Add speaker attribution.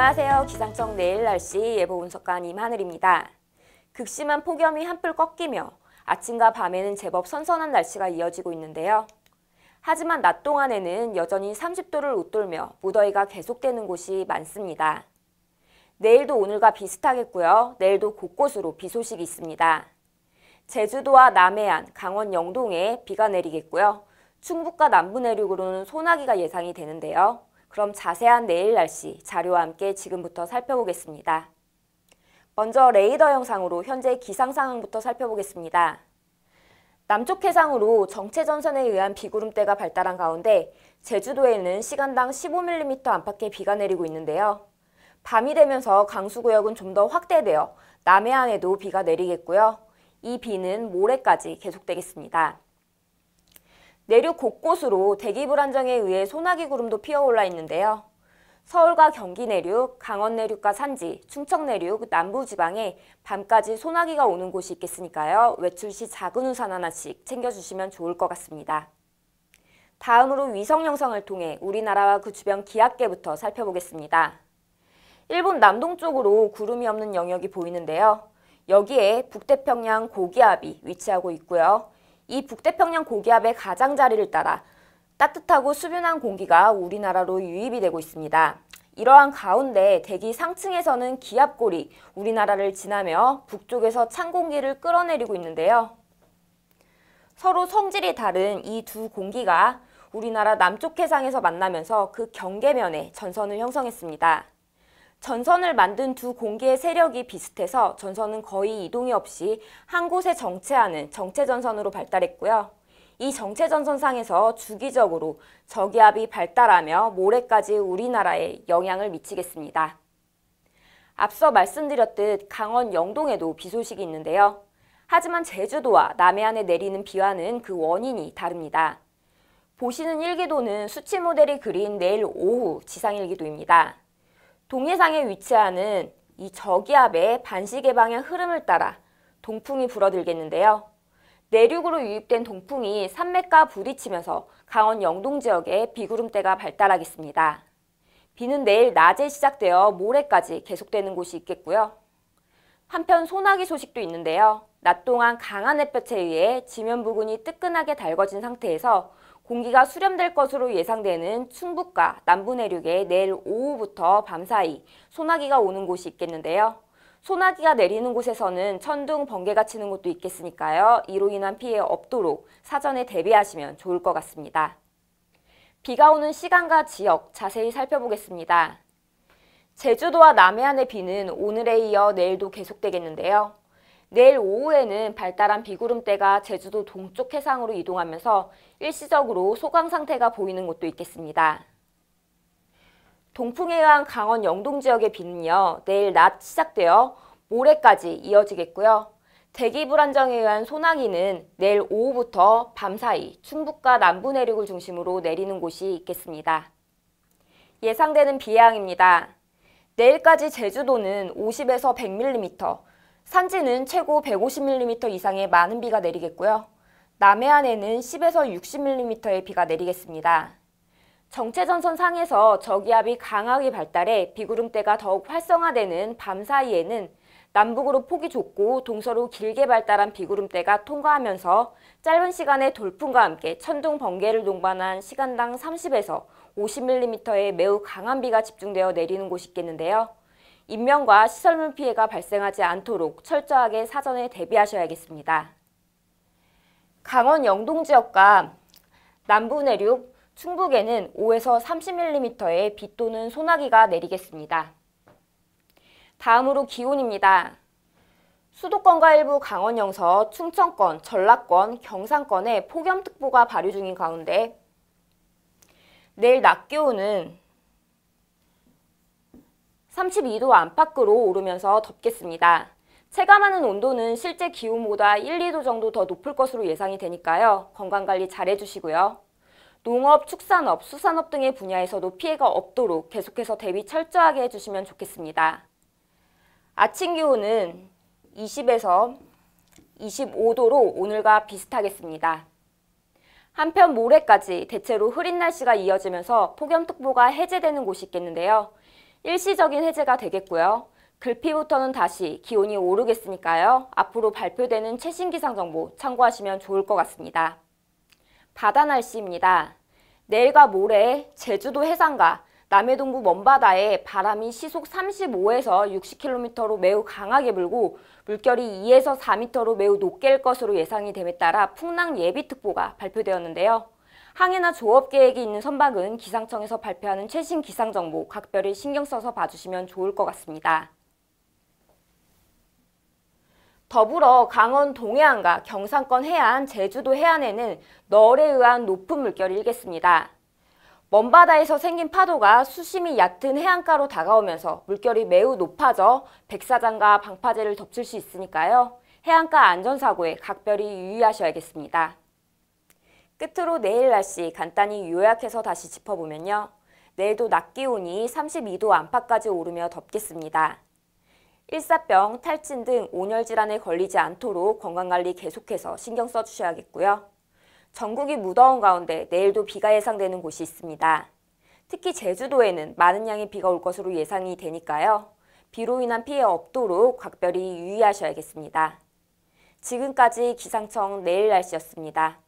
Speaker 1: 안녕하세요. 기상청 내일 날씨 예보 분석관 임하늘입니다. 극심한 폭염이 한풀 꺾이며 아침과 밤에는 제법 선선한 날씨가 이어지고 있는데요. 하지만 낮 동안에는 여전히 30도를 웃돌며 무더위가 계속되는 곳이 많습니다. 내일도 오늘과 비슷하겠고요. 내일도 곳곳으로 비 소식이 있습니다. 제주도와 남해안, 강원 영동에 비가 내리겠고요. 충북과 남부 내륙으로는 소나기가 예상이 되는데요. 그럼 자세한 내일 날씨 자료와 함께 지금부터 살펴보겠습니다. 먼저 레이더 영상으로 현재 기상 상황부터 살펴보겠습니다. 남쪽 해상으로 정체전선에 의한 비구름대가 발달한 가운데 제주도에는 시간당 15mm 안팎의 비가 내리고 있는데요. 밤이 되면서 강수구역은 좀 더 확대되어 남해안에도 비가 내리겠고요. 이 비는 모레까지 계속되겠습니다. 내륙 곳곳으로 대기 불안정에 의해 소나기 구름도 피어올라 있는데요. 서울과 경기 내륙, 강원 내륙과 산지, 충청 내륙, 남부 지방에 밤까지 소나기가 오는 곳이 있겠으니까요. 외출 시 작은 우산 하나씩 챙겨주시면 좋을 것 같습니다. 다음으로 위성 영상을 통해 우리나라와 그 주변 기압계부터 살펴보겠습니다. 일본 남동쪽으로 구름이 없는 영역이 보이는데요. 여기에 북태평양 고기압이 위치하고 있고요. 이 북태평양 고기압의 가장자리를 따라 따뜻하고 수분한 공기가 우리나라로 유입이 되고 있습니다. 이러한 가운데 대기 상층에서는 기압골이 우리나라를 지나며 북쪽에서 찬 공기를 끌어내리고 있는데요. 서로 성질이 다른 이 두 공기가 우리나라 남쪽 해상에서 만나면서 그 경계면에 전선을 형성했습니다. 전선을 만든 두공기의 세력이 비슷해서 전선은 거의 이동이 없이 한 곳에 정체하는 정체전선으로 발달했고요. 이 정체전선상에서 주기적으로 저기압이 발달하며 모레까지 우리나라에 영향을 미치겠습니다. 앞서 말씀드렸듯 강원 영동에도 비 소식이 있는데요. 하지만 제주도와 남해안에 내리는 비와는 그 원인이 다릅니다. 보시는 일기도는 수치 모델이 그린 내일 오후 지상일기도입니다. 동해상에 위치하는 이 저기압의 반시계 방향 흐름을 따라 동풍이 불어들겠는데요. 내륙으로 유입된 동풍이 산맥과 부딪히면서 강원 영동 지역에 비구름대가 발달하겠습니다. 비는 내일 낮에 시작되어 모레까지 계속되는 곳이 있겠고요. 한편 소나기 소식도 있는데요. 낮 동안 강한 햇볕에 의해 지면 부근이 뜨끈하게 달궈진 상태에서 공기가 수렴될 것으로 예상되는 충북과 남부 내륙에 내일 오후부터 밤사이 소나기가 오는 곳이 있겠는데요. 소나기가 내리는 곳에서는 천둥, 번개가 치는 곳도 있겠으니까요. 이로 인한 피해 없도록 사전에 대비하시면 좋을 것 같습니다. 비가 오는 시간과 지역 자세히 살펴보겠습니다. 제주도와 남해안의 비는 오늘에 이어 내일도 계속되겠는데요. 내일 오후에는 발달한 비구름대가 제주도 동쪽 해상으로 이동하면서 일시적으로 소강 상태가 보이는 곳도 있겠습니다. 동풍에 의한 강원 영동 지역의 비는요. 내일 낮 시작되어 모레까지 이어지겠고요. 대기 불안정에 의한 소나기는 내일 오후부터 밤사이 충북과 남부 내륙을 중심으로 내리는 곳이 있겠습니다. 예상되는 비양입니다. 내일까지 제주도는 50에서 100mm, 산지는 최고 150mm 이상의 많은 비가 내리겠고요. 남해안에는 10에서 60mm의 비가 내리겠습니다. 정체전선 상에서 저기압이 강하게 발달해 비구름대가 더욱 활성화되는 밤 사이에는 남북으로 폭이 좁고 동서로 길게 발달한 비구름대가 통과하면서 짧은 시간에 돌풍과 함께 천둥 번개를 동반한 시간당 30에서 50mm의 매우 강한 비가 집중되어 내리는 곳이 있겠는데요. 인명과 시설물 피해가 발생하지 않도록 철저하게 사전에 대비하셔야겠습니다. 강원 영동 지역과 남부 내륙, 충북에는 5에서 30mm의 비 또는 소나기가 내리겠습니다. 다음으로 기온입니다. 수도권과 일부 강원 영서, 충청권, 전라권, 경상권에 폭염특보가 발효 중인 가운데 내일 낮 기온은 32도 안팎으로 오르면서 덥겠습니다. 체감하는 온도는 실제 기온보다 1, 2도 정도 더 높을 것으로 예상이 되니까요. 건강관리 잘 해주시고요. 농업, 축산업, 수산업 등의 분야에서도 피해가 없도록 계속해서 대비 철저하게 해주시면 좋겠습니다. 아침 기온은 20에서 25도로 오늘과 비슷하겠습니다. 한편 모레까지 대체로 흐린 날씨가 이어지면서 폭염특보가 해제되는 곳이 있겠는데요. 일시적인 해제가 되겠고요. 글피부터는 다시 기온이 오르겠으니까요. 앞으로 발표되는 최신 기상 정보 참고하시면 좋을 것 같습니다. 바다 날씨입니다. 내일과 모레 제주도 해상과 남해동부 먼바다에 바람이 시속 35에서 60km로 매우 강하게 불고 물결이 2에서 4m로 매우 높게 일 것으로 예상이 됨에 따라 풍랑 예비특보가 발표되었는데요. 항해나 조업 계획이 있는 선박은 기상청에서 발표하는 최신 기상 정보 각별히 신경 써서 봐주시면 좋을 것 같습니다. 더불어 강원 동해안과 경상권 해안, 제주도 해안에는 널에 의한 높은 물결이 일겠습니다. 먼바다에서 생긴 파도가 수심이 얕은 해안가로 다가오면서 물결이 매우 높아져 백사장과 방파제를 덮칠 수 있으니까요. 해안가 안전사고에 각별히 유의하셔야겠습니다. 끝으로 내일 날씨 간단히 요약해서 다시 짚어보면요. 내일도 낮 기온이 32도 안팎까지 오르며 덥겠습니다. 일사병, 탈진 등 온열 질환에 걸리지 않도록 건강관리 계속해서 신경 써주셔야겠고요. 전국이 무더운 가운데 내일도 비가 예상되는 곳이 있습니다. 특히 제주도에는 많은 양의 비가 올 것으로 예상이 되니까요. 비로 인한 피해 없도록 각별히 유의하셔야겠습니다. 지금까지 기상청 내일 날씨였습니다.